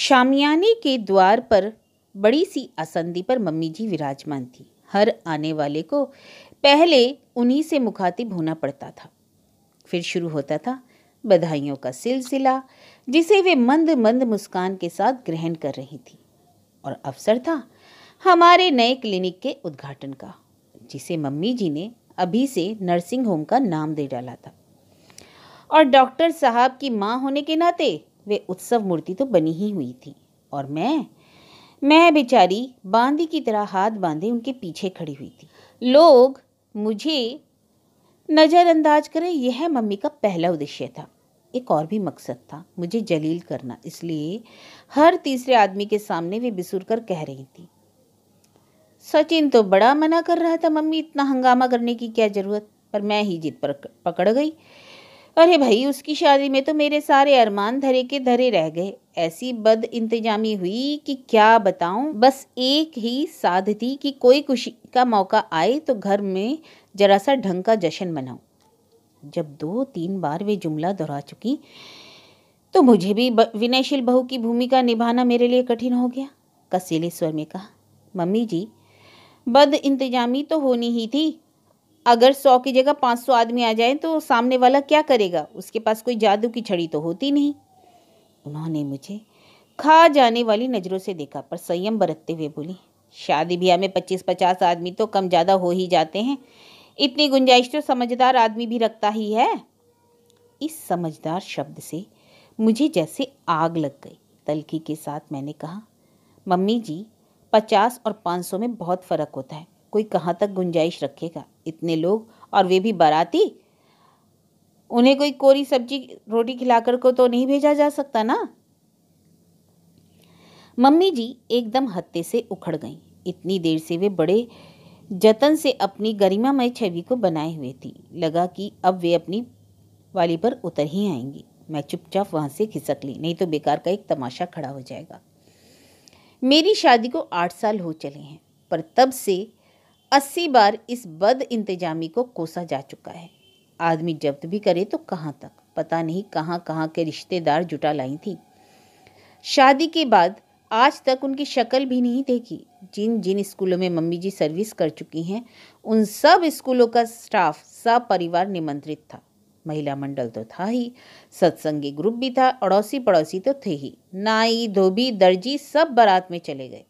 शामियाने के द्वार पर बड़ी सी आसंदी पर मम्मी जी विराजमान थी हर आने वाले को पहले उन्हीं से मुखातिब होना पड़ता था फिर शुरू होता था बधाइयों का सिलसिला जिसे वे मंद मंद मुस्कान के साथ ग्रहण कर रही थी और अवसर था हमारे नए क्लिनिक के उद्घाटन का जिसे मम्मी जी ने अभी से नर्सिंग होम का नाम दे डाला था और डॉक्टर साहब की माँ होने के नाते वे उत्सव मूर्ति तो बनी ही हुई थी और मैं मैं बेचारी बांदी की तरह हाथ बांधे उनके पीछे खड़ी हुई थी लोग मुझे नज़रअंदाज करें यह मम्मी का पहला उद्देश्य था एक और भी मकसद था मुझे जलील करना इसलिए हर तीसरे आदमी के सामने वे बिसुर कर कह रही थी सचिन तो बड़ा मना कर रहा था मम्मी इतना हंगामा करने की क्या ज़रूरत पर मैं ही जीत पर पकड़ गई अरे भाई उसकी शादी में तो मेरे सारे अरमान धरे के धरे रह गए ऐसी बद इंतजामी हुई कि क्या बताऊं बस एक ही साध थी कि कोई खुशी का मौका आए तो घर में जरा सा ढंग का जश्न मनाऊं जब दो तीन बार वे जुमला दोहरा चुकी तो मुझे भी विनयशील बहू की भूमिका निभाना मेरे लिए कठिन हो गया कसीले स्वर में कहा मम्मी जी बद इंतजामी तो होनी ही थी अगर सौ की जगह पाँच सौ आदमी आ जाए तो सामने वाला क्या करेगा उसके पास कोई जादू की छड़ी तो होती नहीं उन्होंने मुझे खा जाने वाली नज़रों से देखा पर संयम बरतते हुए बोली शादी ब्याह में पच्चीस पचास आदमी तो कम ज़्यादा हो ही जाते हैं इतनी गुंजाइश तो समझदार आदमी भी रखता ही है इस समझदार शब्द से मुझे जैसे आग लग गई तलखी के साथ मैंने कहा मम्मी जी पचास और पाँच सौ में बहुत फ़र्क होता है कोई कहाँ तक गुंजाइश रखेगा इतने लोग और वे भी बाराती उन्हें कोई कोरी सब्जी रोटी खिलाकर को तो नहीं भेजा जा सकता ना मम्मी जी एकदम हत्ते से उखड़ गईं इतनी देर से वे बड़े जतन से अपनी गरिमामय छवि को बनाए हुए थी लगा कि अब वे अपनी वाली पर उतर ही आएंगी मैं चुपचाप वहाँ से खिसक ली नहीं तो बेकार का एक तमाशा खड़ा हो जाएगा मेरी शादी को आठ साल हो चले हैं पर तब से अस्सी बार इस बद इंतजामी को कोसा जा चुका है आदमी जब्त भी करे तो कहाँ तक पता नहीं कहाँ कहाँ के रिश्तेदार जुटा लाई थी शादी के बाद आज तक उनकी शक्ल भी नहीं देखी जिन जिन स्कूलों में मम्मी जी सर्विस कर चुकी हैं उन सब स्कूलों का स्टाफ सब परिवार निमंत्रित था महिला मंडल तो था ही सत्संगी ग्रुप भी था अड़ोसी पड़ोसी तो थे ही नाई धोबी दर्जी सब बारात में चले गए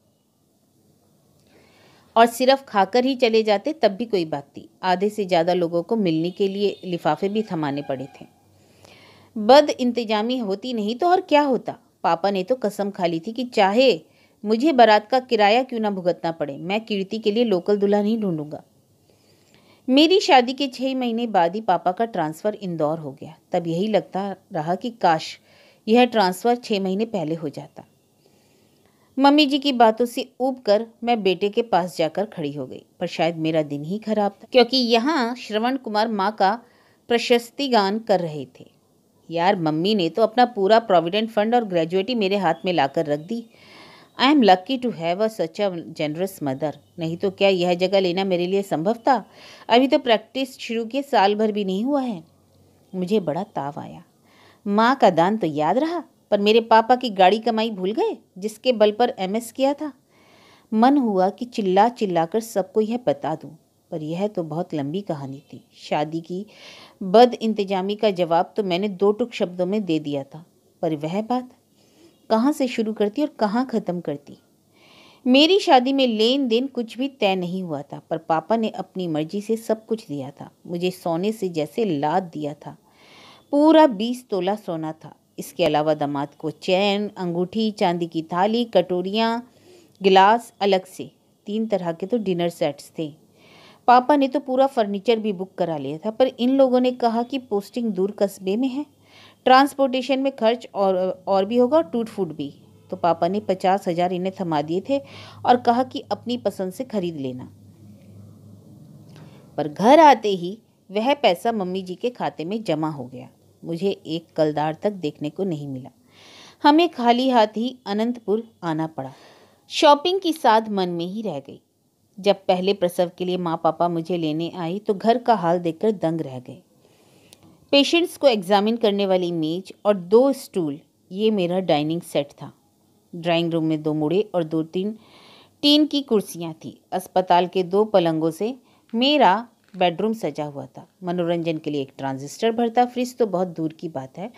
और सिर्फ खाकर ही चले जाते तब भी कोई बात नहीं आधे से ज़्यादा लोगों को मिलने के लिए लिफाफे भी थमाने पड़े थे बद इंतजामी होती नहीं तो और क्या होता पापा ने तो कसम खा ली थी कि चाहे मुझे बारात का किराया क्यों ना भुगतना पड़े मैं कीर्ति के लिए लोकल दुल्हा नहीं ढूंढूंगा मेरी शादी के छः महीने बाद ही पापा का ट्रांसफ़र इंदौर हो गया तब यही लगता रहा कि काश यह ट्रांसफ़र छः महीने पहले हो जाता मम्मी जी की बातों से ऊब कर मैं बेटे के पास जाकर खड़ी हो गई पर शायद मेरा दिन ही खराब था क्योंकि यहाँ श्रवण कुमार माँ का प्रशस्ति गान कर रहे थे यार मम्मी ने तो अपना पूरा प्रोविडेंट फंड और ग्रेजुएटी मेरे हाथ में लाकर रख दी I am lucky to have a such a generous mother नहीं तो क्या यह जगह लेना मेरे लिए संभव था अभी तो प्रैक्टिस शुरू किए साल भर भी नहीं हुआ है मुझे बड़ा ताव आया माँ का दान तो याद रहा पर मेरे पापा की गाड़ी कमाई भूल गए जिसके बल पर एमएस किया था मन हुआ कि चिल्ला चिल्ला कर सबको यह बता दूं पर यह तो बहुत लंबी कहानी थी शादी की बद इंतजामी का जवाब तो मैंने दो टुक शब्दों में दे दिया था पर वह बात कहाँ से शुरू करती और कहाँ ख़त्म करती मेरी शादी में लेन देन कुछ भी तय नहीं हुआ था पर पापा ने अपनी मर्जी से सब कुछ दिया था मुझे सोने से जैसे लाद दिया था पूरा बीस तोला सोना था इसके अलावा दामाद को चैन अंगूठी चांदी की थाली कटोरियाँ गिलास अलग से तीन तरह के तो डिनर सेट्स थे पापा ने तो पूरा फर्नीचर भी बुक करा लिया था पर इन लोगों ने कहा कि पोस्टिंग दूर कस्बे में है ट्रांसपोर्टेशन में खर्च और और भी होगा और टूट फूट भी तो पापा ने पचास हज़ार इन्हें थमा दिए थे और कहा कि अपनी पसंद से खरीद लेना पर घर आते ही वह पैसा मम्मी जी के खाते में जमा हो गया मुझे एक कलदार तक देखने को नहीं मिला हमें खाली हाथ ही अनंतपुर आना पड़ा शॉपिंग की साध मन में ही रह गई जब पहले प्रसव के लिए माँ पापा मुझे लेने आई तो घर का हाल देखकर दंग रह गए पेशेंट्स को एग्जामिन करने वाली मेज और दो स्टूल ये मेरा डाइनिंग सेट था ड्राइंग रूम में दो मुड़े और दो तीन टीन की कुर्सियाँ थी अस्पताल के दो पलंगों से मेरा बेडरूम सजा हुआ था मनोरंजन के लिए एक ट्रांजिस्टर भरता फ्रिज तो बहुत दूर की बात है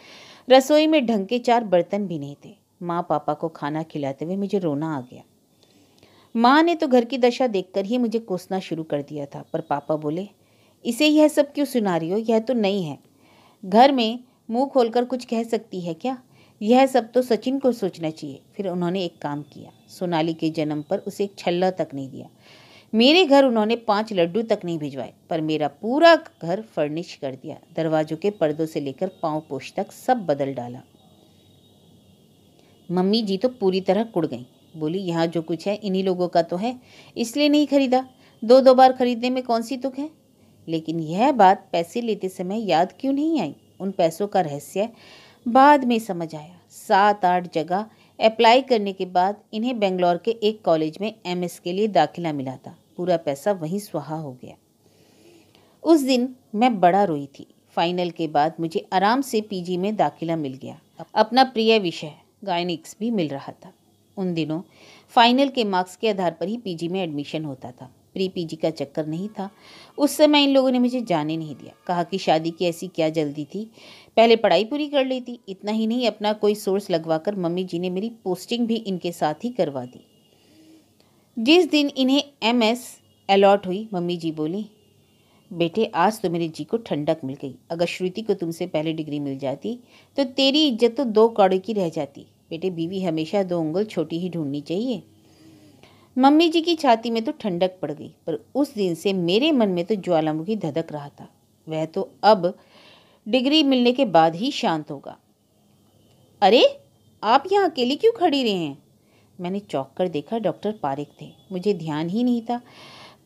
रसोई में ढंग के चार बर्तन भी नहीं थे माँ पापा को खाना खिलाते हुए मुझे रोना आ गया माँ ने तो घर की दशा देखकर ही मुझे कोसना शुरू कर दिया था पर पापा बोले इसे यह सब क्यों सुना रही हो यह तो नहीं है घर में मुंह खोलकर कुछ कह सकती है क्या यह सब तो सचिन को सोचना चाहिए फिर उन्होंने एक काम किया सोनाली के जन्म पर उसे एक छल्ला तक नहीं दिया मेरे घर उन्होंने पाँच लड्डू तक नहीं भिजवाए पर मेरा पूरा घर फर्निश कर दिया दरवाजों के पर्दों से लेकर पाँव पोष तक सब बदल डाला मम्मी जी तो पूरी तरह कुड़ गई बोली यहाँ जो कुछ है इन्हीं लोगों का तो है इसलिए नहीं खरीदा दो दो बार खरीदने में कौन सी तुक है लेकिन यह बात पैसे लेते समय याद क्यों नहीं आई उन पैसों का रहस्य बाद में समझ आया सात आठ जगह अप्लाई करने के बाद इन्हें बेंगलोर के एक कॉलेज में एमएस के लिए दाखिला मिला था पूरा पैसा वहीं स्वाहा हो गया उस दिन मैं बड़ा रोई थी फाइनल के बाद मुझे आराम से पीजी में दाखिला मिल गया अपना प्रिय विषय गायनिक्स भी मिल रहा था उन दिनों फाइनल के मार्क्स के आधार पर ही पीजी में एडमिशन होता था प्री पीजी का चक्कर नहीं था उस समय इन लोगों ने मुझे जाने नहीं दिया कहा कि शादी की ऐसी क्या जल्दी थी पहले पढ़ाई पूरी कर लेती इतना ही नहीं अपना कोई सोर्स लगवाकर मम्मी जी ने मेरी पोस्टिंग भी इनके साथ ही करवा दी जिस दिन इन्हें एम एस अलॉट हुई मम्मी जी बोली बेटे आज तो मेरे जी को ठंडक मिल गई अगर श्रुति को तुमसे पहले डिग्री मिल जाती तो तेरी इज्जत तो दो कौड़े की रह जाती बेटे बीवी हमेशा दो उंगल छोटी ही ढूंढनी चाहिए मम्मी जी की छाती में तो ठंडक पड़ गई पर उस दिन से मेरे मन में तो ज्वालामुखी धधक रहा था वह तो अब डिग्री मिलने के बाद ही शांत होगा अरे आप यहाँ अकेले क्यों खड़ी रहे हैं मैंने चौंक कर देखा डॉक्टर पारिक थे मुझे ध्यान ही नहीं था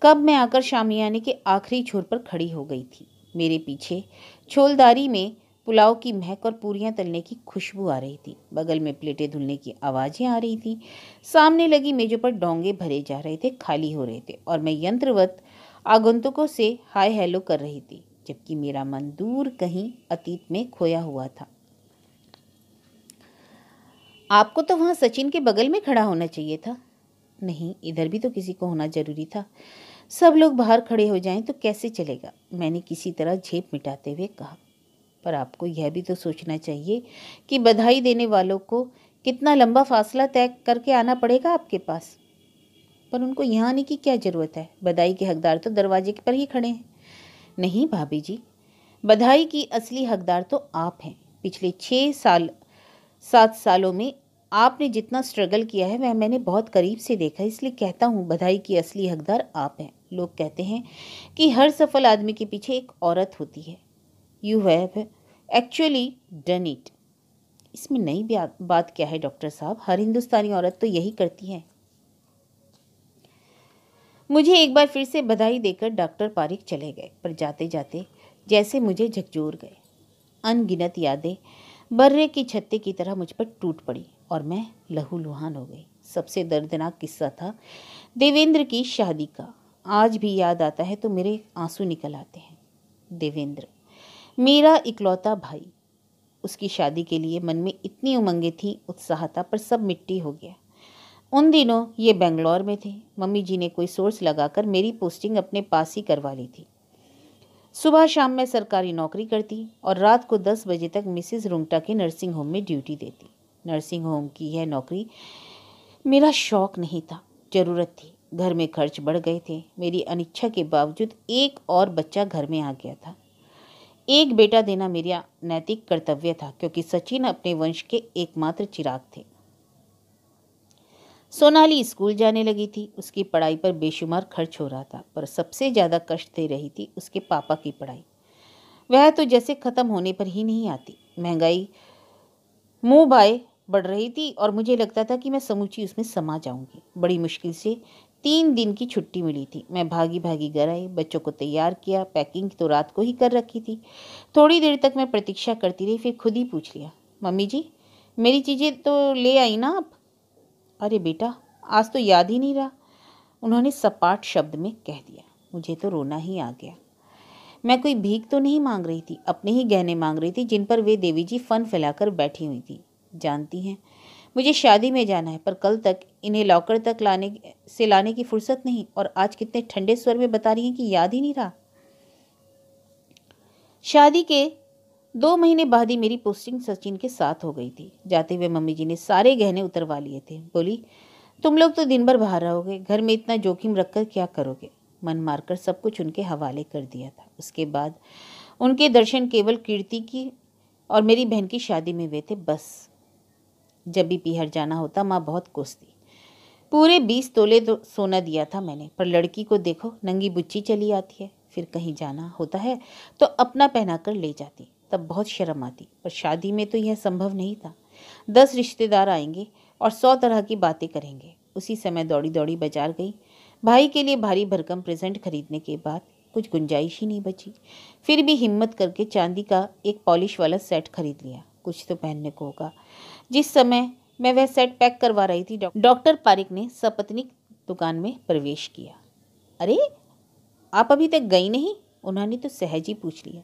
कब मैं आकर शामियाने के आखिरी छोर पर खड़ी हो गई थी मेरे पीछे छोलदारी में पुलाव की महक और पूरियां तलने की खुशबू आ रही थी बगल में प्लेटें धुलने की आवाज़ें आ रही थी सामने लगी मेजों पर डोंगे भरे जा रहे थे खाली हो रहे थे और मैं यंत्रवत आगंतुकों से हाय हेलो कर रही थी जबकि मेरा मन दूर कहीं अतीत में खोया हुआ था आपको तो वहाँ सचिन के बगल में खड़ा होना चाहिए था नहीं इधर भी तो किसी को होना जरूरी था सब लोग बाहर खड़े हो जाएं तो कैसे चलेगा मैंने किसी तरह झेप मिटाते हुए कहा पर आपको यह भी तो सोचना चाहिए कि बधाई देने वालों को कितना लंबा फासला तय करके आना पड़ेगा आपके पास पर उनको यहाँ आने की क्या ज़रूरत है बधाई के हकदार तो दरवाजे पर ही खड़े हैं नहीं भाभी जी बधाई की असली हकदार तो आप हैं पिछले छः साल सात सालों में आपने जितना स्ट्रगल किया है वह मैंने बहुत करीब से देखा इसलिए कहता हूँ बधाई की असली हकदार आप हैं लोग कहते हैं कि हर सफल आदमी के पीछे एक औरत होती है you have actually done it इसमें नई बात क्या है डॉक्टर साहब हर हिंदुस्तानी औरत तो यही करती है मुझे एक बार फिर से बधाई देकर डॉक्टर पारिक चले गए पर जाते जाते जैसे मुझे झकझोर गए अनगिनत यादें बर्रे की छत्ती की तरह मुझ पर टूट पड़ी और मैं लहू लुहान हो गई सबसे दर्दनाक किस्सा था देवेंद्र की शादी का आज भी याद आता है तो मेरे आंसू निकल आते हैं देवेंद्र मेरा इकलौता भाई उसकी शादी के लिए मन में इतनी उमंगें थी उत्साह था पर सब मिट्टी हो गया उन दिनों ये बेंगलोर में थे मम्मी जी ने कोई सोर्स लगाकर मेरी पोस्टिंग अपने पास ही करवा ली थी सुबह शाम में सरकारी नौकरी करती और रात को दस बजे तक मिसिज रुंगटा के नर्सिंग होम में ड्यूटी देती नर्सिंग होम की यह नौकरी मेरा शौक नहीं था ज़रूरत थी घर में खर्च बढ़ गए थे मेरी अनिच्छा के बावजूद एक और बच्चा घर में आ गया था एक बेटा देना मेरा नैतिक कर्तव्य था क्योंकि सचिन अपने वंश के एकमात्र चिराग थे सोनाली स्कूल जाने लगी थी उसकी पढ़ाई पर बेशुमार खर्च हो रहा था पर सबसे ज़्यादा कष्ट दे रही थी उसके पापा की पढ़ाई वह तो जैसे ख़त्म होने पर ही नहीं आती महंगाई मुँह बाय बढ़ रही थी और मुझे लगता था कि मैं समूची उसमें समा जाऊंगी बड़ी मुश्किल से तीन दिन की छुट्टी मिली थी मैं भागी भागी घर आई बच्चों को तैयार किया पैकिंग तो रात को ही कर रखी थी थोड़ी देर तक मैं प्रतीक्षा करती रही फिर खुद ही पूछ लिया मम्मी जी मेरी चीज़ें तो ले आई ना आप अरे बेटा आज तो याद ही नहीं रहा उन्होंने सपाट शब्द में कह दिया मुझे तो रोना ही आ गया मैं कोई भीख तो नहीं मांग रही थी अपने ही गहने मांग रही थी जिन पर वे देवी जी फन फैलाकर बैठी हुई थी जानती हैं मुझे शादी में जाना है पर कल तक इन्हें लॉकर तक लाने से लाने की फुर्सत नहीं और आज कितने ठंडे स्वर में बता रही हैं कि याद ही नहीं रहा शादी के दो महीने बाद ही मेरी पोस्टिंग सचिन के साथ हो गई थी जाते हुए मम्मी जी ने सारे गहने उतरवा लिए थे बोली तुम लोग तो दिन भर बाहर रहोगे घर में इतना जोखिम रखकर क्या करोगे मन मारकर सब कुछ उनके हवाले कर दिया था उसके बाद उनके दर्शन केवल कीर्ति की और मेरी बहन की शादी में हुए थे बस जब भी पीहर जाना होता माँ बहुत कोसती पूरे बीस तोले दो सोना दिया था मैंने पर लड़की को देखो नंगी बुच्ची चली आती है फिर कहीं जाना होता है तो अपना पहनाकर ले जाती तब बहुत शर्म आती पर शादी में तो यह संभव नहीं था दस रिश्तेदार आएंगे और सौ तरह की बातें करेंगे उसी समय दौड़ी दौड़ी बाजार गई भाई के लिए भारी भरकम प्रेजेंट खरीदने के बाद कुछ गुंजाइश ही नहीं बची फिर भी हिम्मत करके चांदी का एक पॉलिश वाला सेट खरीद लिया कुछ तो पहनने को होगा जिस समय मैं वह सेट पैक करवा रही थी डॉक्टर पारिक ने सपत्नी दुकान में प्रवेश किया अरे आप अभी तक गई नहीं उन्होंने तो सहज ही पूछ लिया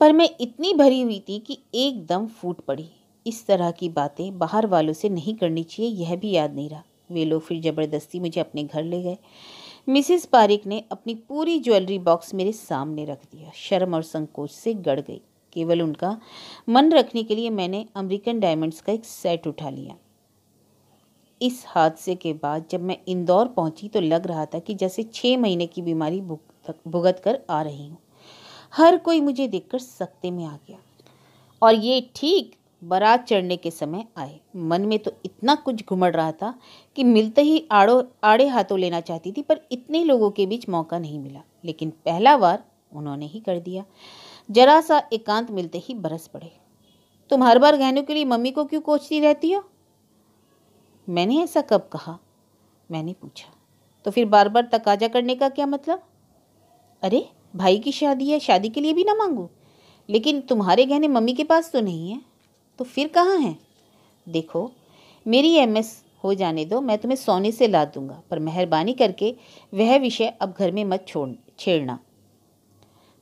पर मैं इतनी भरी हुई थी कि एकदम फूट पड़ी इस तरह की बातें बाहर वालों से नहीं करनी चाहिए यह भी याद नहीं रहा वे लोग फिर ज़बरदस्ती मुझे अपने घर ले गए मिसिस पारिक ने अपनी पूरी ज्वेलरी बॉक्स मेरे सामने रख दिया शर्म और संकोच से गड़ गई केवल उनका मन रखने के लिए मैंने अमेरिकन डायमंड्स का एक सेट उठा लिया इस हादसे के बाद जब मैं इंदौर पहुंची तो लग रहा था कि जैसे छः महीने की बीमारी भुगत कर आ रही हूँ हर कोई मुझे देखकर सकते में आ गया और ये ठीक बारात चढ़ने के समय आए मन में तो इतना कुछ घुमड़ रहा था कि मिलते ही आड़ो आड़े हाथों लेना चाहती थी पर इतने लोगों के बीच मौका नहीं मिला लेकिन पहला बार उन्होंने ही कर दिया जरा सा एकांत मिलते ही बरस पड़े तुम हर बार गहनों के लिए मम्मी को क्यों कोचती रहती हो मैंने ऐसा कब कहा मैंने पूछा तो फिर बार बार तकाजा करने का क्या मतलब अरे भाई की शादी है शादी के लिए भी ना मांगो लेकिन तुम्हारे गहने मम्मी के पास तो नहीं है तो फिर कहाँ हैं देखो मेरी एस हो जाने दो मैं तुम्हें सोने से ला दूंगा पर मेहरबानी करके वह विषय अब घर में मत छोड़ छेड़ना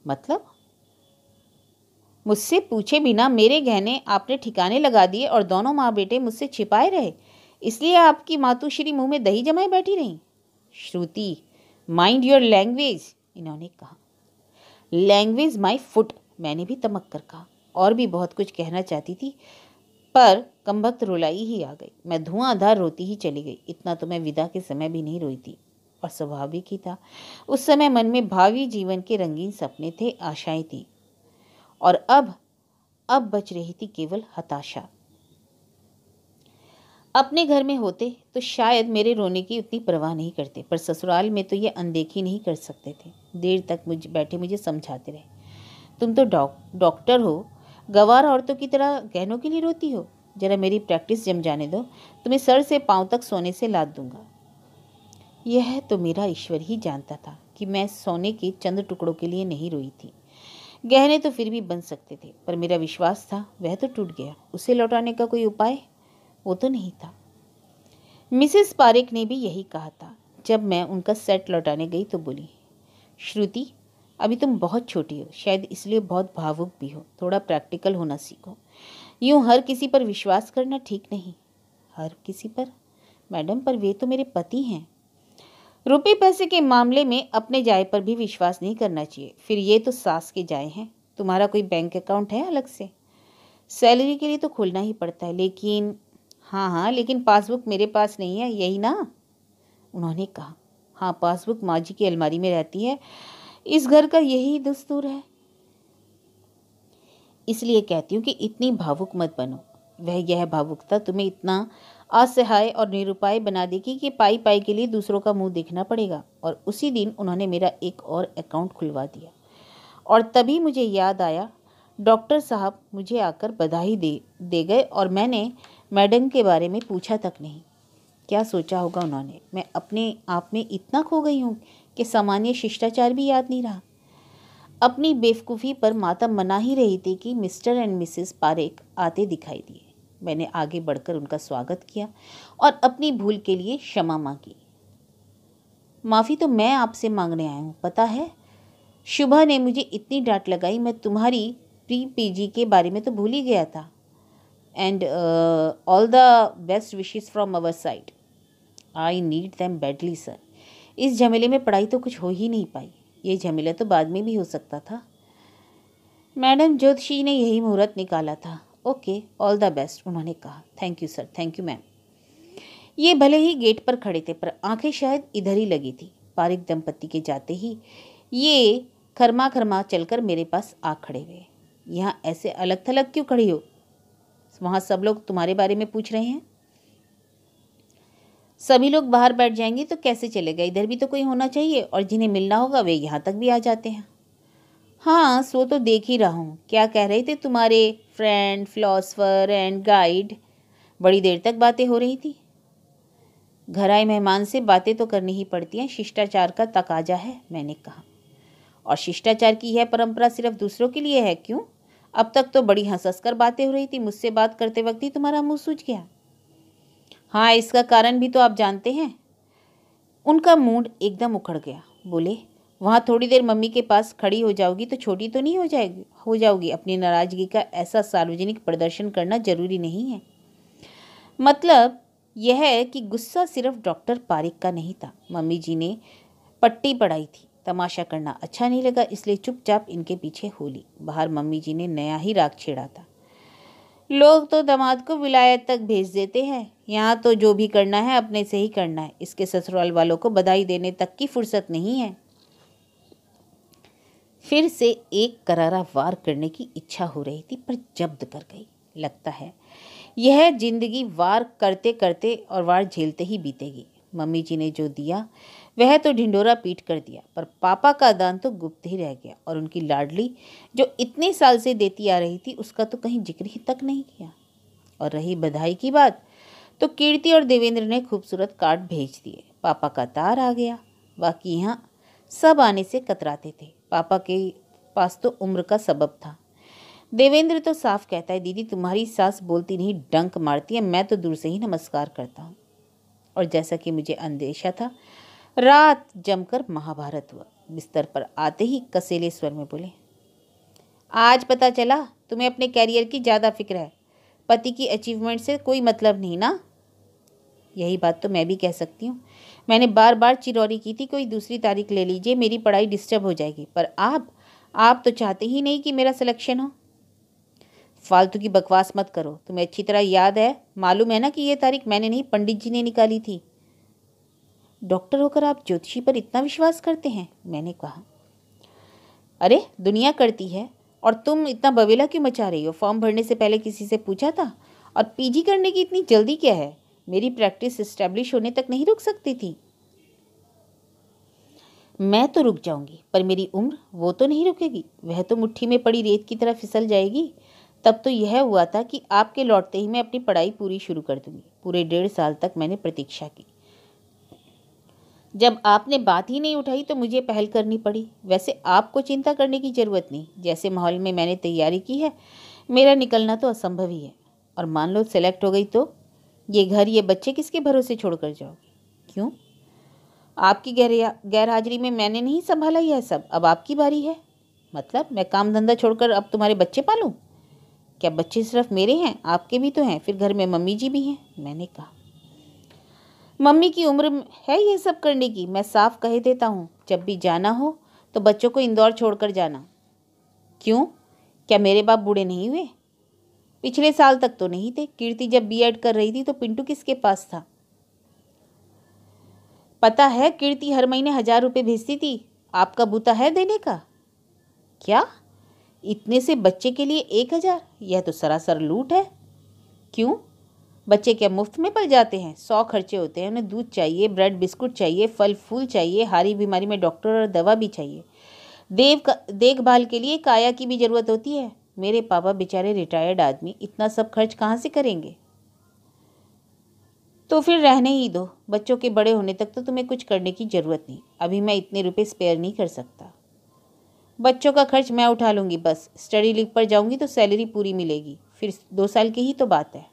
मतलब मुझसे पूछे बिना मेरे गहने आपने ठिकाने लगा दिए और दोनों माँ बेटे मुझसे छिपाए रहे इसलिए आपकी मातुश्री मुंह में दही जमाए बैठी रही श्रुति माइंड योर लैंग्वेज इन्होंने कहा लैंग्वेज माई फुट मैंने भी तमक कर कहा और भी बहुत कुछ कहना चाहती थी पर कमबख्त रुलाई ही आ गई मैं धुआंधार रोती ही चली गई इतना तो मैं विदा के समय भी नहीं रोई थी और स्वाभाविक ही था उस समय मन में भावी जीवन के रंगीन सपने थे आशाएं थी और अब अब बच रही थी केवल हताशा अपने घर में होते तो शायद मेरे रोने की उतनी परवाह नहीं करते पर ससुराल में तो ये अनदेखी नहीं कर सकते थे देर तक मुझ बैठे मुझे समझाते रहे तुम तो डॉक्टर हो गवार औरतों की तरह गहनों के लिए रोती हो जरा मेरी प्रैक्टिस जम जाने दो तुम्हें सर से पाँव तक सोने से लाद दूंगा यह तो मेरा ईश्वर ही जानता था कि मैं सोने के चंद टुकड़ों के लिए नहीं रोई थी गहने तो फिर भी बन सकते थे पर मेरा विश्वास था वह तो टूट गया उसे लौटाने का कोई उपाय वो तो नहीं था मिसेस पारेख ने भी यही कहा था जब मैं उनका सेट लौटाने गई तो बोली श्रुति अभी तुम बहुत छोटी हो शायद इसलिए बहुत भावुक भी हो थोड़ा प्रैक्टिकल होना सीखो यूँ हर किसी पर विश्वास करना ठीक नहीं हर किसी पर मैडम पर वे तो मेरे पति हैं रुपये पैसे के मामले में अपने जाए पर भी विश्वास नहीं करना चाहिए फिर ये तो सास के जाए हैं तुम्हारा कोई बैंक अकाउंट है अलग से सैलरी के लिए तो खोलना ही पड़ता है लेकिन हाँ हाँ लेकिन पासबुक मेरे पास नहीं है यही ना उन्होंने कहा हाँ पासबुक माँ जी की अलमारी में रहती है इस घर का यही दस्तूर है इसलिए कहती हूँ कि इतनी भावुक मत बनो वह यह भावुकता तुम्हें इतना असहाय और निरुपाय बना देगी कि पाई पाई के लिए दूसरों का मुंह देखना पड़ेगा और उसी दिन उन्होंने मेरा एक और अकाउंट खुलवा दिया और तभी मुझे याद आया डॉक्टर साहब मुझे आकर बधाई दे दे गए और मैंने मैडम के बारे में पूछा तक नहीं क्या सोचा होगा उन्होंने मैं अपने आप में इतना खो गई हूँ कि सामान्य शिष्टाचार भी याद नहीं रहा अपनी बेवकूफ़ी पर माता मना ही रही थी कि मिस्टर एंड मिसेस पारेख आते दिखाई दिए मैंने आगे बढ़कर उनका स्वागत किया और अपनी भूल के लिए क्षमा मांगी माफ़ी तो मैं आपसे मांगने आया हूँ पता है शुभा ने मुझे इतनी डांट लगाई मैं तुम्हारी प्री पीजी के बारे में तो भूल ही गया था and uh, all the best wishes from our side. I need them badly, sir. इस झमेले में पढ़ाई तो कुछ हो ही नहीं पाई ये झमेला तो बाद में भी हो सकता था मैडम ज्योतिषी ने यही मुहूर्त निकाला था ओके ऑल द बेस्ट उन्होंने कहा thank you sir thank you ma'am ये भले ही गेट पर खड़े थे पर आंखें शायद इधर ही लगी थी पारिक दंपति के जाते ही ये खरमा खरमा चलकर मेरे पास आ खड़े हुए यहाँ ऐसे अलग थलग क्यों खड़ी हो वहाँ सब लोग तुम्हारे बारे में पूछ रहे हैं सभी लोग बाहर बैठ जाएंगे तो कैसे चलेगा इधर भी तो कोई होना चाहिए और जिन्हें मिलना होगा वे यहाँ तक भी आ जाते हैं हाँ सो तो देख ही रहा हूँ क्या कह रहे थे तुम्हारे फ्रेंड फिलोसफर एंड गाइड बड़ी देर तक बातें हो रही थी घर आए मेहमान से बातें तो करनी ही पड़ती हैं शिष्टाचार का तकाजा है मैंने कहा और शिष्टाचार की यह परंपरा सिर्फ दूसरों के लिए है क्यों अब तक तो बड़ी हंस कर बातें हो रही थी मुझसे बात करते वक्त ही तुम्हारा मुंह सूझ गया हाँ इसका कारण भी तो आप जानते हैं उनका मूड एकदम उखड़ गया बोले वहाँ थोड़ी देर मम्मी के पास खड़ी हो जाओगी तो छोटी तो नहीं हो जाएगी हो जाओगी अपनी नाराज़गी का ऐसा सार्वजनिक प्रदर्शन करना जरूरी नहीं है मतलब यह है कि गुस्सा सिर्फ डॉक्टर पारिक का नहीं था मम्मी जी ने पट्टी पढ़ाई थी तमाशा करना अच्छा नहीं लगा इसलिए चुपचाप इनके पीछे हो ली बाहर मम्मी जी ने नया ही राग छेड़ा था लोग तो दामाद को विलायत तक भेज देते हैं यहाँ तो जो भी करना है अपने से ही करना है इसके ससुराल वालों को बधाई देने तक की फुर्सत नहीं है फिर से एक करारा वार करने की इच्छा हो रही थी पर जब्द कर गई लगता है यह जिंदगी वार करते करते और वार झेलते ही बीतेगी मम्मी जी ने जो दिया वह तो ढिंडोरा पीट कर दिया पर पापा का दान तो गुप्त ही रह गया और उनकी लाडली जो इतने साल से देती आ रही थी उसका तो कहीं जिक्र ही तक नहीं किया और रही बधाई की बात तो कीर्ति और देवेंद्र ने खूबसूरत कार्ड भेज दिए पापा का तार आ गया बाकी यहाँ सब आने से कतराते थे पापा के पास तो उम्र का सबब था देवेंद्र तो साफ कहता है दीदी तुम्हारी सास बोलती नहीं डंक मारती है मैं तो दूर से ही नमस्कार करता हूँ और जैसा कि मुझे अंदेशा था रात जमकर महाभारत हुआ बिस्तर पर आते ही कसेले स्वर में बोले आज पता चला तुम्हें अपने कैरियर की ज़्यादा फिक्र है पति की अचीवमेंट से कोई मतलब नहीं ना यही बात तो मैं भी कह सकती हूँ मैंने बार बार चिरौरी की थी कोई दूसरी तारीख ले लीजिए मेरी पढ़ाई डिस्टर्ब हो जाएगी पर आप आप तो चाहते ही नहीं कि मेरा सिलेक्शन हो फालतू की बकवास मत करो तुम्हें अच्छी तरह याद है मालूम है ना कि ये तारीख मैंने नहीं पंडित जी ने निकाली थी डॉक्टर होकर आप ज्योतिषी पर इतना विश्वास करते हैं मैंने कहा अरे दुनिया करती है और तुम इतना बवेला क्यों मचा रही हो फॉर्म भरने से पहले किसी से पूछा था और पीजी करने की इतनी जल्दी क्या है मेरी प्रैक्टिस इस्टेब्लिश होने तक नहीं रुक सकती थी मैं तो रुक जाऊंगी पर मेरी उम्र वो तो नहीं रुकेगी वह तो मुट्ठी में पड़ी रेत की तरह फिसल जाएगी तब तो यह हुआ था कि आपके लौटते ही मैं अपनी पढ़ाई पूरी शुरू कर दूंगी पूरे डेढ़ साल तक मैंने प्रतीक्षा की जब आपने बात ही नहीं उठाई तो मुझे पहल करनी पड़ी वैसे आपको चिंता करने की ज़रूरत नहीं जैसे माहौल में मैंने तैयारी की है मेरा निकलना तो असंभव ही है और मान लो सेलेक्ट हो गई तो ये घर ये बच्चे किसके भरोसे छोड़ कर जाओगे क्यों आपकी गैर हाजिरी में मैंने नहीं संभाला यह सब अब आपकी बारी है मतलब मैं काम धंधा छोड़कर अब तुम्हारे बच्चे पालूँ क्या बच्चे सिर्फ मेरे हैं आपके भी तो हैं फिर घर में मम्मी जी भी हैं मैंने कहा मम्मी की उम्र है ये सब करने की मैं साफ कह देता हूँ जब भी जाना हो तो बच्चों को इंदौर छोड़कर जाना क्यों क्या मेरे बाप बूढ़े नहीं हुए पिछले साल तक तो नहीं थे कीर्ति जब बीएड कर रही थी तो पिंटू किसके पास था पता है कीर्ति हर महीने हजार रुपये भेजती थी आपका बूता है देने का क्या इतने से बच्चे के लिए एक हजार यह तो सरासर लूट है क्यों बच्चे क्या मुफ्त में पल जाते हैं सौ खर्चे होते हैं उन्हें दूध चाहिए ब्रेड बिस्कुट चाहिए फल फूल चाहिए हारी बीमारी में डॉक्टर और दवा भी चाहिए देव का देखभाल के लिए काया की भी ज़रूरत होती है मेरे पापा बेचारे रिटायर्ड आदमी इतना सब खर्च कहाँ से करेंगे तो फिर रहने ही दो बच्चों के बड़े होने तक तो तुम्हें कुछ करने की ज़रूरत नहीं अभी मैं इतने रुपए स्पेयर नहीं कर सकता बच्चों का खर्च मैं उठा लूँगी बस स्टडी लीव पर जाऊँगी तो सैलरी पूरी मिलेगी फिर दो साल की ही तो बात है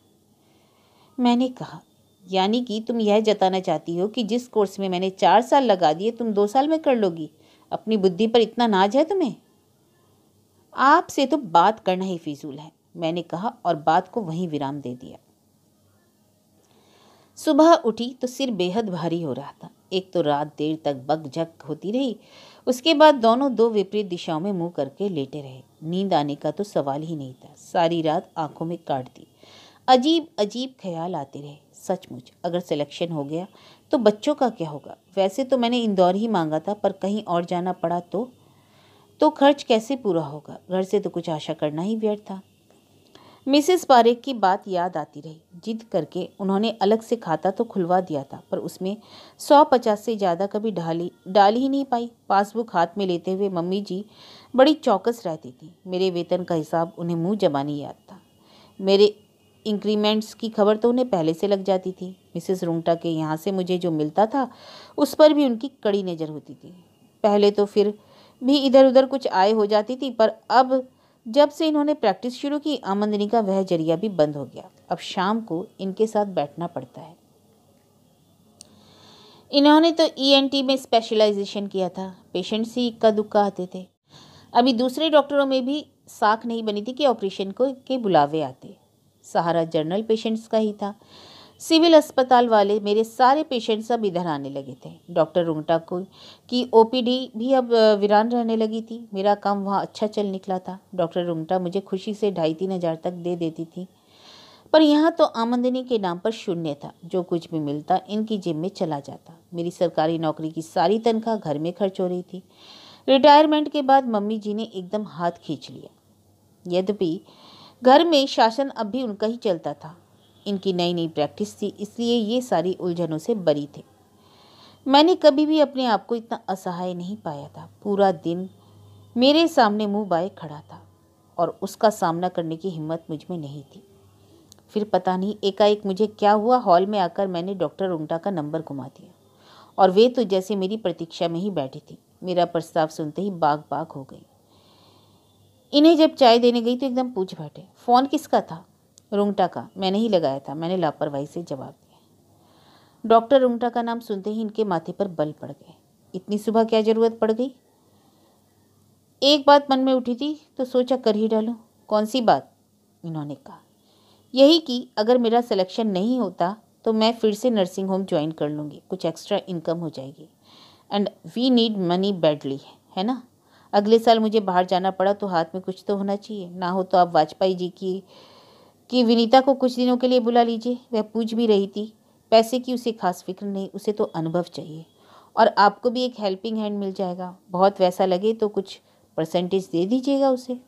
मैंने कहा यानी कि तुम यह जताना चाहती हो कि जिस कोर्स में मैंने चार साल लगा दिए तुम दो साल में कर लोगी अपनी बुद्धि पर इतना नाज है तुम्हें आपसे तो बात करना ही फिजूल है मैंने कहा और बात को वहीं विराम दे दिया सुबह उठी तो सिर बेहद भारी हो रहा था एक तो रात देर तक बग झक होती रही उसके बाद दोनों दो विपरीत दिशाओं में मुंह करके लेटे रहे नींद आने का तो सवाल ही नहीं था सारी रात आंखों में काट दी अजीब अजीब ख्याल आते रहे सचमुच अगर सिलेक्शन हो गया तो बच्चों का क्या होगा वैसे तो मैंने इंदौर ही मांगा था पर कहीं और जाना पड़ा तो तो खर्च कैसे पूरा होगा घर से तो कुछ आशा करना ही व्यर्थ था मिसेस पारेख की बात याद आती रही जिद करके उन्होंने अलग से खाता तो खुलवा दिया था पर उसमें सौ पचास से ज़्यादा कभी ढाली डाल ही नहीं पाई पासबुक हाथ में लेते हुए मम्मी जी बड़ी चौकस रहती थी मेरे वेतन का हिसाब उन्हें मुंह जमानी याद था मेरे इंक्रीमेंट्स की खबर तो उन्हें पहले से लग जाती थी मिसेस रोंगटा के यहाँ से मुझे जो मिलता था उस पर भी उनकी कड़ी नज़र होती थी पहले तो फिर भी इधर उधर कुछ आय हो जाती थी पर अब जब से इन्होंने प्रैक्टिस शुरू की आमंदनी का वह जरिया भी बंद हो गया अब शाम को इनके साथ बैठना पड़ता है इन्होंने तो ई e में स्पेशलाइजेशन किया था पेशेंट से इक्का दुक्का आते थे अभी दूसरे डॉक्टरों में भी साख नहीं बनी थी कि ऑपरेशन को के बुलावे आते सहारा जनरल पेशेंट्स का ही था सिविल अस्पताल वाले मेरे सारे पेशेंट्स अब इधर आने लगे थे डॉक्टर रुंगटा को की ओ भी अब वीरान रहने लगी थी मेरा काम वहाँ अच्छा चल निकला था डॉक्टर रुंगटा मुझे खुशी से ढाई तीन हज़ार तक दे देती थी पर यहाँ तो आमंदनी के नाम पर शून्य था जो कुछ भी मिलता इनकी जिम में चला जाता मेरी सरकारी नौकरी की सारी तनख्वाह घर में खर्च हो रही थी रिटायरमेंट के बाद मम्मी जी ने एकदम हाथ खींच लिया यद्यपि घर में शासन अब भी उनका ही चलता था इनकी नई नई प्रैक्टिस थी इसलिए ये सारी उलझनों से बरी थे मैंने कभी भी अपने आप को इतना असहाय नहीं पाया था पूरा दिन मेरे सामने मुंह बाए खड़ा था और उसका सामना करने की हिम्मत मुझ में नहीं थी फिर पता नहीं एकाएक मुझे क्या हुआ हॉल में आकर मैंने डॉक्टर उंगटा का नंबर घुमा दिया और वे तो जैसे मेरी प्रतीक्षा में ही बैठी थी मेरा प्रस्ताव सुनते ही बाग बाग हो गई इन्हें जब चाय देने गई तो एकदम पूछ बैठे फ़ोन किसका था रुंगटा का मैंने ही लगाया था मैंने लापरवाही से जवाब दिया डॉक्टर रुंगटा का नाम सुनते ही इनके माथे पर बल पड़ गए इतनी सुबह क्या ज़रूरत पड़ गई एक बात मन में उठी थी तो सोचा कर ही डालूँ कौन सी बात इन्होंने कहा यही कि अगर मेरा सिलेक्शन नहीं होता तो मैं फिर से नर्सिंग होम ज्वाइन कर लूँगी कुछ एक्स्ट्रा इनकम हो जाएगी and we need money badly है ना अगले साल मुझे बाहर जाना पड़ा तो हाथ में कुछ तो होना चाहिए ना हो तो आप वाजपेयी जी की कि विनीता को कुछ दिनों के लिए बुला लीजिए वह पूछ भी रही थी पैसे की उसे खास फिक्र नहीं उसे तो अनुभव चाहिए और आपको भी एक हेल्पिंग हैंड मिल जाएगा बहुत वैसा लगे तो कुछ परसेंटेज दे दीजिएगा उसे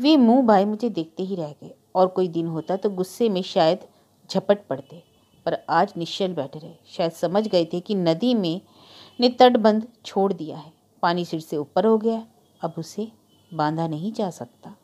वे मुंह भाई मुझे देखते ही रह गए और कोई दिन होता तो गुस्से में शायद झपट पड़ते पर आज निश्चल बैठे रहे शायद समझ गए थे कि नदी में ने तटबंध छोड़ दिया है पानी सिर से ऊपर हो गया अब उसे बांधा नहीं जा सकता